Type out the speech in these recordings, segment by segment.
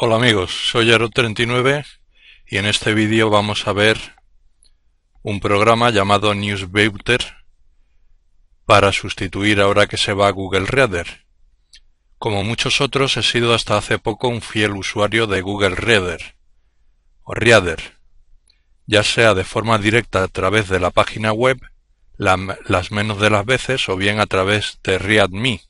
Hola amigos, soy aero 39 y en este vídeo vamos a ver un programa llamado Newsbeuter para sustituir ahora que se va a Google Reader. Como muchos otros he sido hasta hace poco un fiel usuario de Google Reader o Reader, ya sea de forma directa a través de la página web, las menos de las veces o bien a través de ReadMe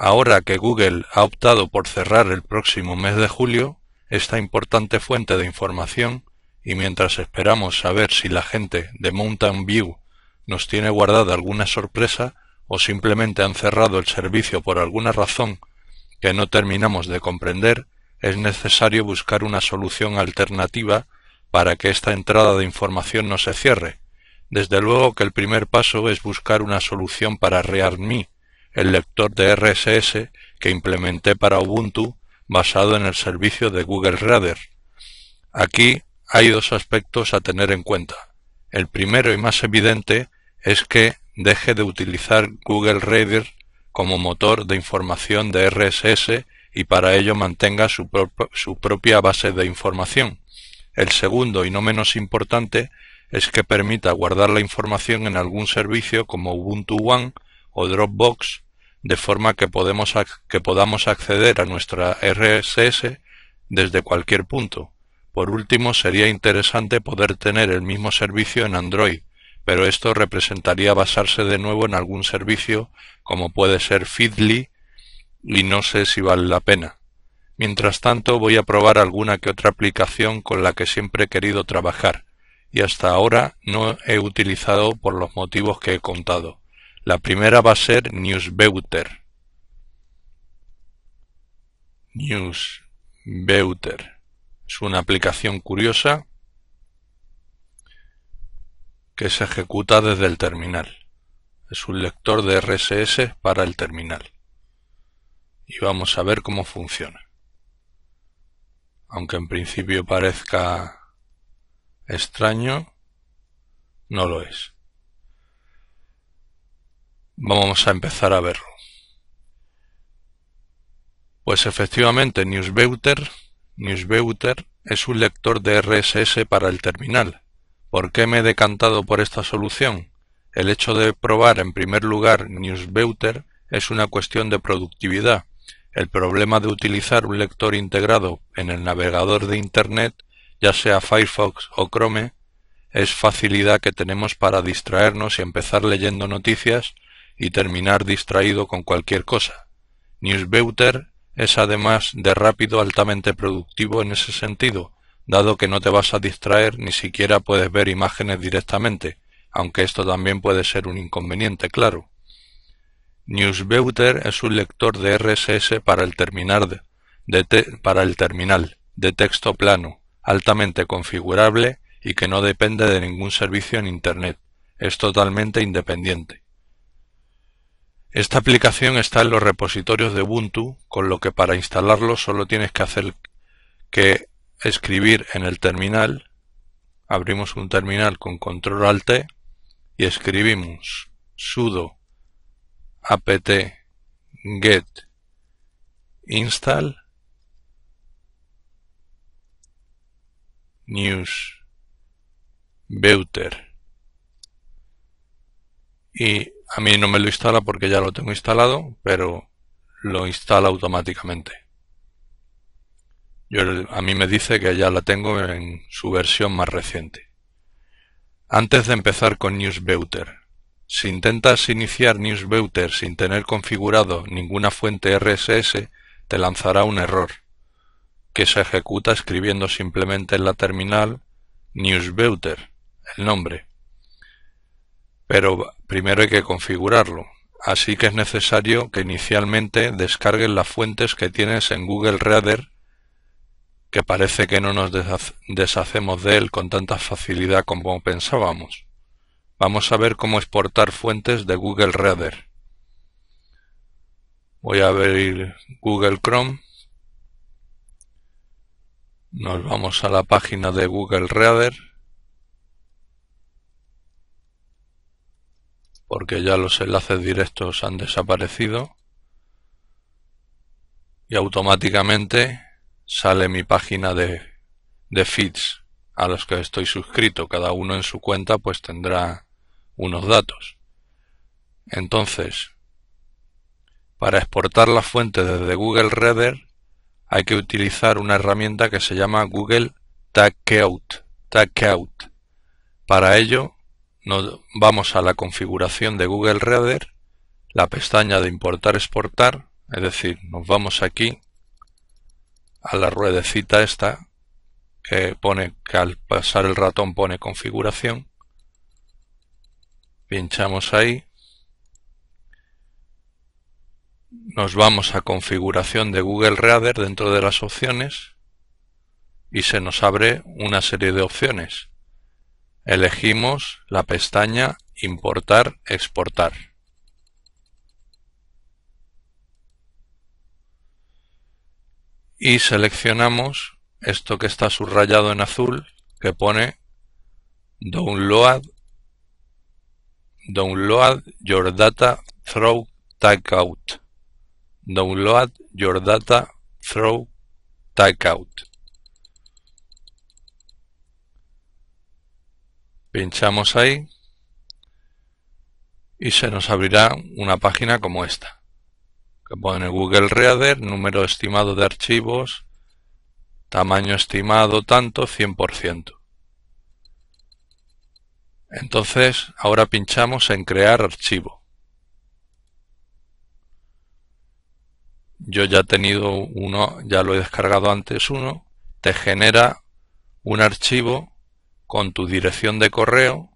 Ahora que Google ha optado por cerrar el próximo mes de julio esta importante fuente de información y mientras esperamos saber si la gente de Mountain View nos tiene guardada alguna sorpresa o simplemente han cerrado el servicio por alguna razón que no terminamos de comprender, es necesario buscar una solución alternativa para que esta entrada de información no se cierre. Desde luego que el primer paso es buscar una solución para ReadMe, el lector de RSS que implementé para Ubuntu basado en el servicio de Google Reader. Aquí hay dos aspectos a tener en cuenta. El primero y más evidente es que deje de utilizar Google Reader como motor de información de RSS y para ello mantenga su, su propia base de información. El segundo y no menos importante es que permita guardar la información en algún servicio como Ubuntu One o Dropbox, de forma que, podamos acceder a nuestra RSS desde cualquier punto. Por último, sería interesante poder tener el mismo servicio en Android, pero esto representaría basarse de nuevo en algún servicio como puede ser Feedly y no sé si vale la pena. Mientras tanto voy a probar alguna que otra aplicación con la que siempre he querido trabajar y hasta ahora no he utilizado por los motivos que he contado. La primera va a ser Newsbeuter. Newsbeuter Es una aplicación curiosa que se ejecuta desde el terminal. Es un lector de RSS para el terminal. Y vamos a ver cómo funciona. Aunque en principio parezca extraño, no lo es. Vamos a empezar a verlo. Pues efectivamente, Newsbeuter, Newsbeuter es un lector de RSS para el terminal. ¿Por qué me he decantado por esta solución? El hecho de probar en primer lugar Newsbeuter es una cuestión de productividad. El problema de utilizar un lector integrado en el navegador de Internet, ya sea Firefox o Chrome, es facilidad que tenemos para distraernos y empezar leyendo noticias y terminar distraído con cualquier cosa. Newsbeuter es además de rápido altamente productivo en ese sentido, dado que no te vas a distraer ni siquiera puedes ver imágenes directamente, aunque esto también puede ser un inconveniente, claro. Newsbeuter es un lector de RSS para el, de para el terminal, de texto plano, altamente configurable y que no depende de ningún servicio en Internet. Es totalmente independiente. Esta aplicación está en los repositorios de Ubuntu, con lo que para instalarlo solo tienes que hacer que escribir en el terminal, abrimos un terminal con control alt e y escribimos sudo apt get install news y a mí no me lo instala porque ya lo tengo instalado, pero lo instala automáticamente. a mí me dice que ya la tengo en su versión más reciente. Antes de empezar con Newsbeuter, si intentas iniciar Newsbeuter sin tener configurado ninguna fuente RSS, te lanzará un error, que se ejecuta escribiendo simplemente en la terminal Newsbeuter, el nombre. Pero primero hay que configurarlo, así que es necesario que inicialmente descarguen las fuentes que tienes en Google Reader, que parece que no nos deshacemos de él con tanta facilidad como pensábamos. Vamos a ver cómo exportar fuentes de Google Reader. Voy a abrir Google Chrome. Nos vamos a la página de Google Reader. porque ya los enlaces directos han desaparecido y automáticamente sale mi página de, feeds a los que estoy suscrito. Cada uno en su cuenta pues tendrá unos datos. Entonces, para exportar la fuente desde Google Reader hay que utilizar una herramienta que se llama Google Tag Out. Para ello nos vamos a la configuración de Google Reader, la pestaña de importar-exportar, es decir, nos vamos aquí a la ruedecita esta que pone que al pasar el ratón pone configuración. Pinchamos ahí. Nos vamos a configuración de Google Reader dentro de las opciones y se nos abre una serie de opciones Elegimos la pestaña Importar-Exportar. Y seleccionamos esto que está subrayado en azul que pone Download Download your data through Takeout, Download your data Throw Takeout. Pinchamos ahí y se nos abrirá una página como esta que pone Google Reader, número estimado de archivos, tamaño estimado tanto, 100%. Entonces, ahora pinchamos en crear archivo. Yo ya he tenido uno, ya lo he descargado antes uno, te genera un archivo con tu dirección de correo,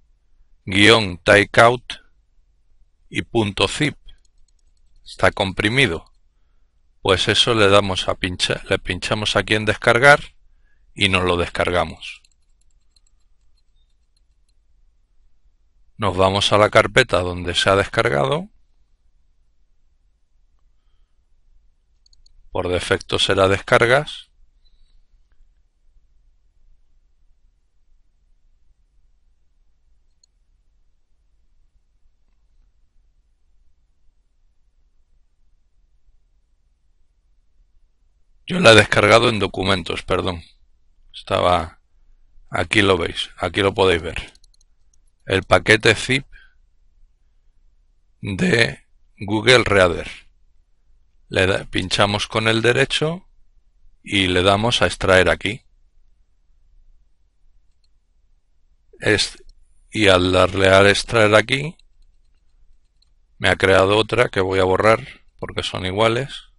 guión takeout y punto zip. Está comprimido. Pues eso le damos a pinchar, le pinchamos aquí en descargar y nos lo descargamos. Nos vamos a la carpeta donde se ha descargado. Por defecto será descargas. Yo la he descargado en documentos, perdón. Estaba... Aquí lo veis, aquí lo podéis ver. El paquete zip de Google Reader. Le pinchamos con el derecho y le damos a extraer aquí. y al darle a extraer aquí, me ha creado otra que voy a borrar porque son iguales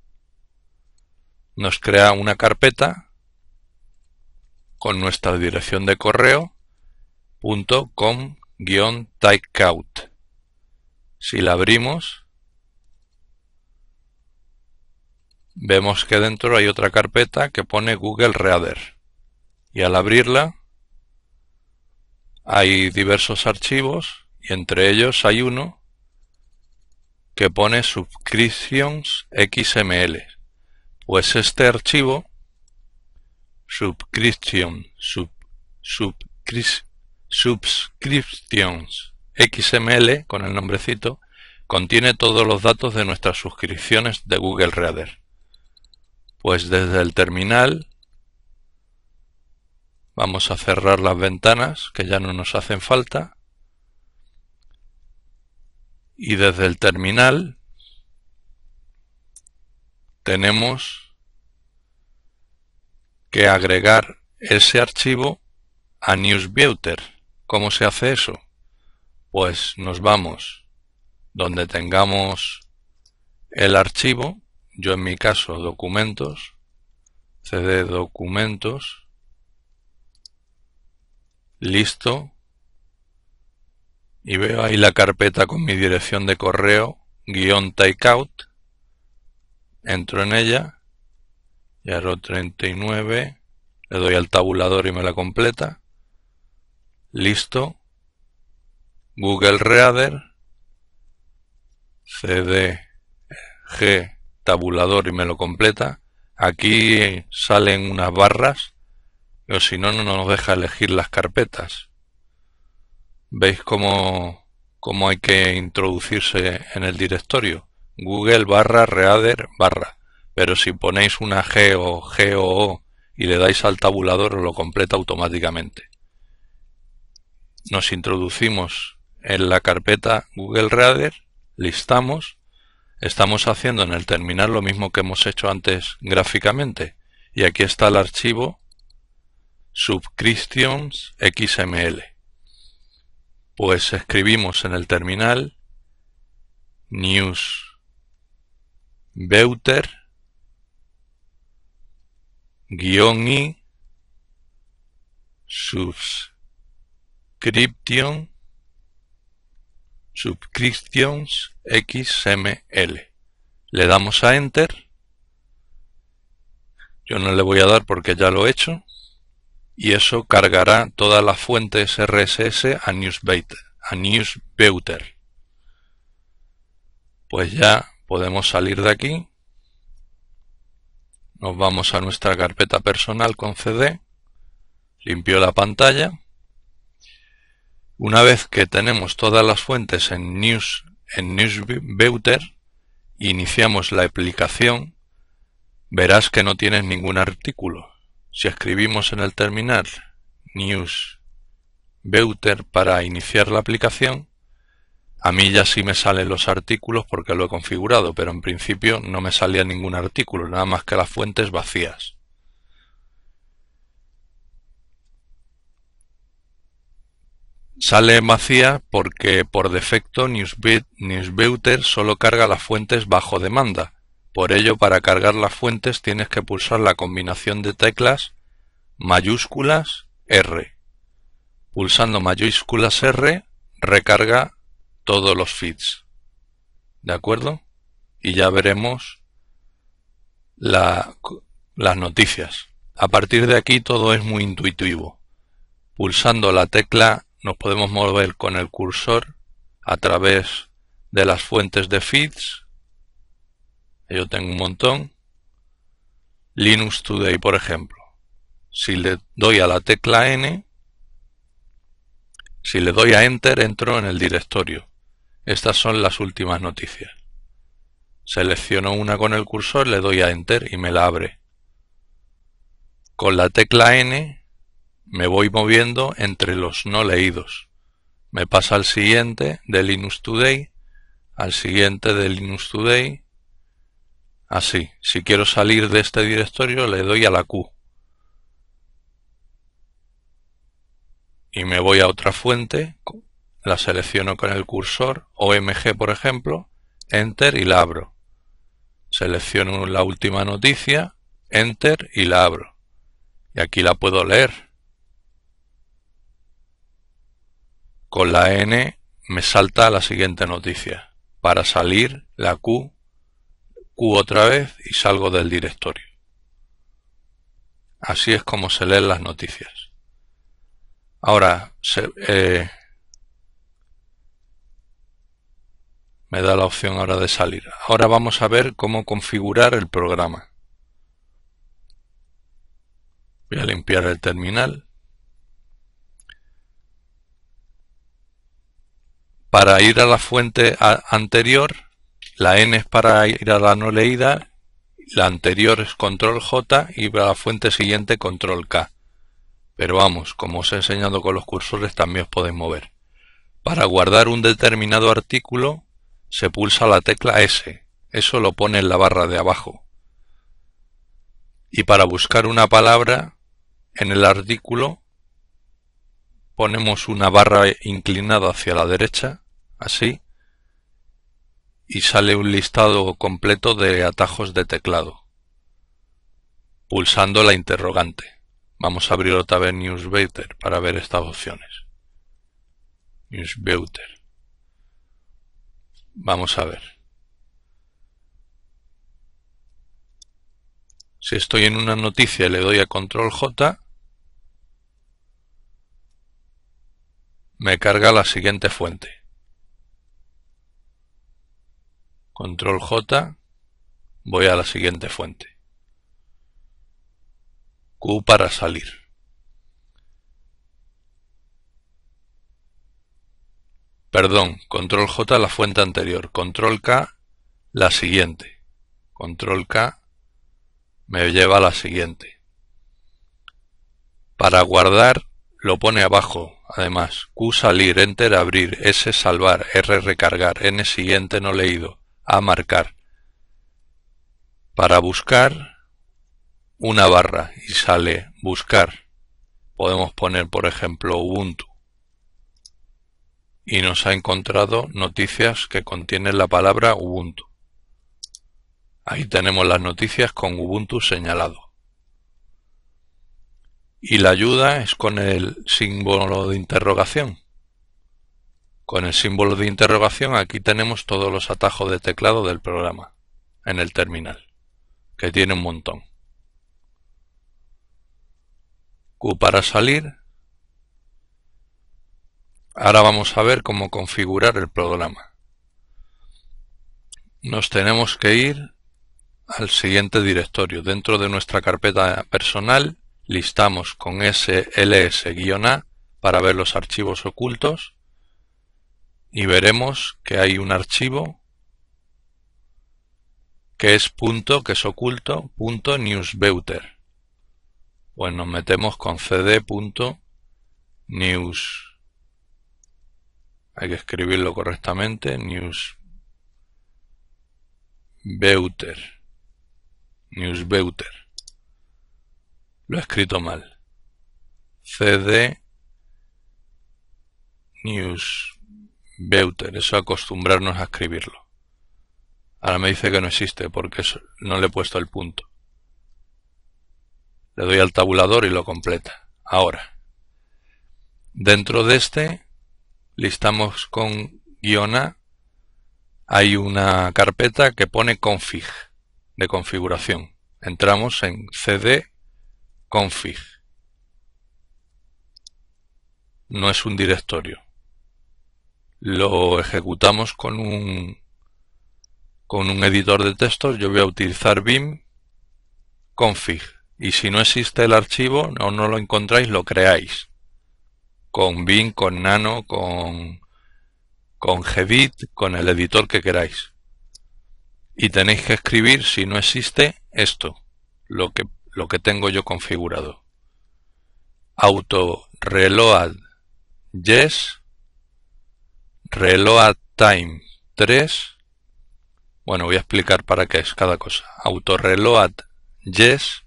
nos crea una carpeta con nuestra dirección de correo com guión Si la abrimos, vemos que dentro hay otra carpeta que pone Google Reader. Y al abrirla, hay diversos archivos y entre ellos hay uno que pone Subscriptions XML pues este archivo subscription subscriptions xml con el nombrecito contiene todos los datos de nuestras suscripciones de Google Reader. Pues desde el terminal vamos a cerrar las ventanas que ya no nos hacen falta y desde el terminal tenemos que agregar ese archivo a Newsbeuter. ¿Cómo se hace eso? Pues nos vamos donde tengamos el archivo, yo en mi caso documentos, cd documentos, listo, y veo ahí la carpeta con mi dirección de correo, guión takeout, entro en ella y arro 39 le doy al tabulador y me la completa listo google reader cd g tabulador y me lo completa aquí salen unas barras pero si no no nos deja elegir las carpetas veis cómo hay que introducirse en el directorio google barra reader barra, pero si ponéis una G o G O y le dais al tabulador lo completa automáticamente. Nos introducimos en la carpeta Google Reader, listamos, estamos haciendo en el terminal lo mismo que hemos hecho antes gráficamente y aquí está el archivo subscriptions.xml. Pues escribimos en el terminal news beuter guión y subscription subscriptions xml le damos a enter yo no le voy a dar porque ya lo he hecho y eso cargará toda las fuente RSS a Newsbeater, a Pues ya Podemos salir de aquí. Nos vamos a nuestra carpeta personal con CD. Limpio la pantalla. Una vez que tenemos todas las fuentes en News en iniciamos la aplicación, verás que no tienes ningún artículo. Si escribimos en el terminal News para iniciar la aplicación, a mí ya sí me salen los artículos porque lo he configurado, pero en principio no me salía ningún artículo, nada más que las fuentes vacías. Sale vacía porque por defecto Newsbeuter solo carga las fuentes bajo demanda. Por ello, para cargar las fuentes tienes que pulsar la combinación de teclas mayúsculas R. Pulsando mayúsculas R, recarga todos los feeds. ¿De acuerdo? Y ya veremos las noticias. A partir de aquí todo es muy intuitivo. Pulsando la tecla nos podemos mover con el cursor a través de las fuentes de feeds. Yo tengo un montón. Linux Today, por ejemplo. Si le doy a la tecla N, si le doy a Enter, entro en el directorio. Estas son las últimas noticias. Selecciono una con el cursor, le doy a Enter y me la abre. Con la tecla N me voy moviendo entre los no leídos. Me pasa al siguiente de Linux Today, al siguiente de Linux Today, así. Si quiero salir de este directorio le doy a la Q. Y me voy a otra fuente la selecciono con el cursor, OMG por ejemplo, Enter y la abro. Selecciono la última noticia, Enter y la abro. Y aquí la puedo leer. Con la N me salta la siguiente noticia. Para salir, la Q, Q otra vez y salgo del directorio. Así es como se leen las noticias. Ahora, se, eh, me da la opción ahora de salir. Ahora vamos a ver cómo configurar el programa. Voy a limpiar el terminal. Para ir a la fuente anterior, la N es para ir a la no leída, la anterior es control J y para la fuente siguiente control K. Pero vamos, como os he enseñado con los cursores, también os podéis mover. Para guardar un determinado artículo, se pulsa la tecla S, eso lo pone en la barra de abajo. Y para buscar una palabra, en el artículo ponemos una barra inclinada hacia la derecha, así, y sale un listado completo de atajos de teclado. Pulsando la interrogante. Vamos a abrir otra vez Newsbeater para ver estas opciones. Newsbeater. Vamos a ver. Si estoy en una noticia y le doy a control J, me carga la siguiente fuente. Control J, voy a la siguiente fuente. Q para salir. Perdón, control J la fuente anterior, control K la siguiente. Control K me lleva a la siguiente. Para guardar lo pone abajo, además. Q salir, Enter abrir, S salvar, R recargar, N siguiente no leído, A marcar. Para buscar una barra y sale buscar. Podemos poner, por ejemplo, Ubuntu y nos ha encontrado noticias que contienen la palabra Ubuntu. Ahí tenemos las noticias con Ubuntu señalado. Y la ayuda es con el símbolo de interrogación. Con el símbolo de interrogación aquí tenemos todos los atajos de teclado del programa en el terminal, que tiene un montón. Q para salir, Ahora vamos a ver cómo configurar el programa. Nos tenemos que ir al siguiente directorio. Dentro de nuestra carpeta personal listamos con sls-a para ver los archivos ocultos y veremos que hay un archivo que es punto, que es oculto, Pues nos metemos con news hay que escribirlo correctamente, Newsbeuter, Newsbeuter, lo he escrito mal, CD Newsbeuter, eso acostumbrarnos a escribirlo. Ahora me dice que no existe porque no le he puesto el punto. Le doy al tabulador y lo completa. Ahora, dentro de este listamos con guiona, hay una carpeta que pone config, de configuración. Entramos en cd config. No es un directorio. Lo ejecutamos con un, con un editor de textos. Yo voy a utilizar BIM config. Y si no existe el archivo o no lo encontráis, lo creáis con Vim, con Nano, con, con con el editor que queráis. Y tenéis que escribir, si no existe, esto, lo que, lo que tengo yo configurado. Auto reload yes, reload time 3. Bueno, voy a explicar para qué es cada cosa. Auto reload yes,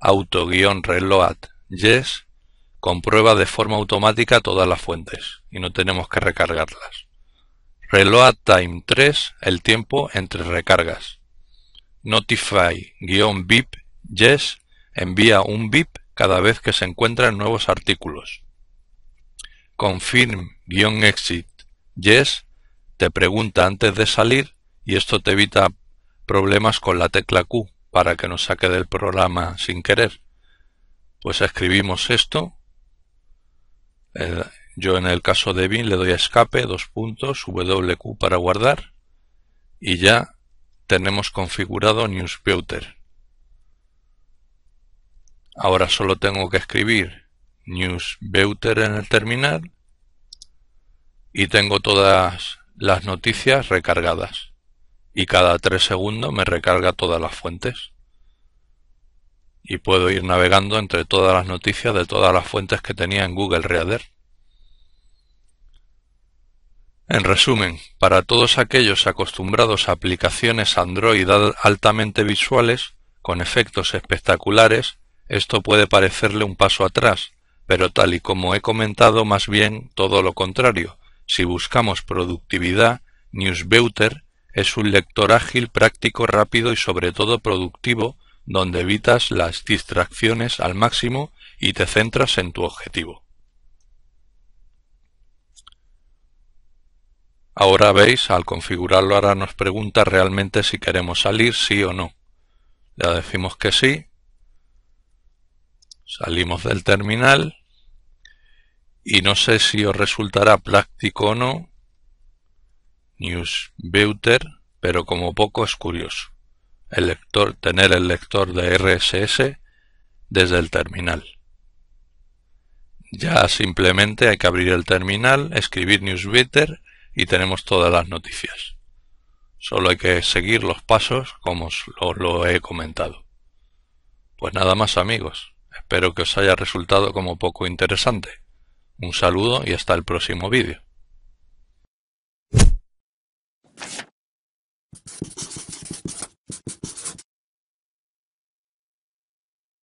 auto guión reload yes, Comprueba de forma automática todas las fuentes y no tenemos que recargarlas. Reload Time 3, el tiempo entre recargas. Notify-bip yes envía un VIP cada vez que se encuentran nuevos artículos. Confirm-exit yes te pregunta antes de salir y esto te evita problemas con la tecla Q para que nos saque del programa sin querer. Pues escribimos esto eh, yo en el caso de bin le doy escape, dos puntos, wq para guardar y ya tenemos configurado Newsbeuter. Ahora solo tengo que escribir Newsbeuter en el terminal y tengo todas las noticias recargadas y cada tres segundos me recarga todas las fuentes y puedo ir navegando entre todas las noticias de todas las fuentes que tenía en Google Reader. En resumen, para todos aquellos acostumbrados a aplicaciones Android altamente visuales, con efectos espectaculares, esto puede parecerle un paso atrás, pero tal y como he comentado, más bien todo lo contrario. Si buscamos productividad, Newsbeuter es un lector ágil, práctico, rápido y sobre todo productivo donde evitas las distracciones al máximo y te centras en tu objetivo. Ahora veis, al configurarlo ahora nos pregunta realmente si queremos salir, sí o no. Le decimos que sí. Salimos del terminal. Y no sé si os resultará práctico o no. News Beuter, pero como poco es curioso el lector tener el lector de RSS desde el terminal. Ya simplemente hay que abrir el terminal, escribir newsletter y tenemos todas las noticias. Solo hay que seguir los pasos como os lo he comentado. Pues nada más amigos, espero que os haya resultado como poco interesante. Un saludo y hasta el próximo vídeo.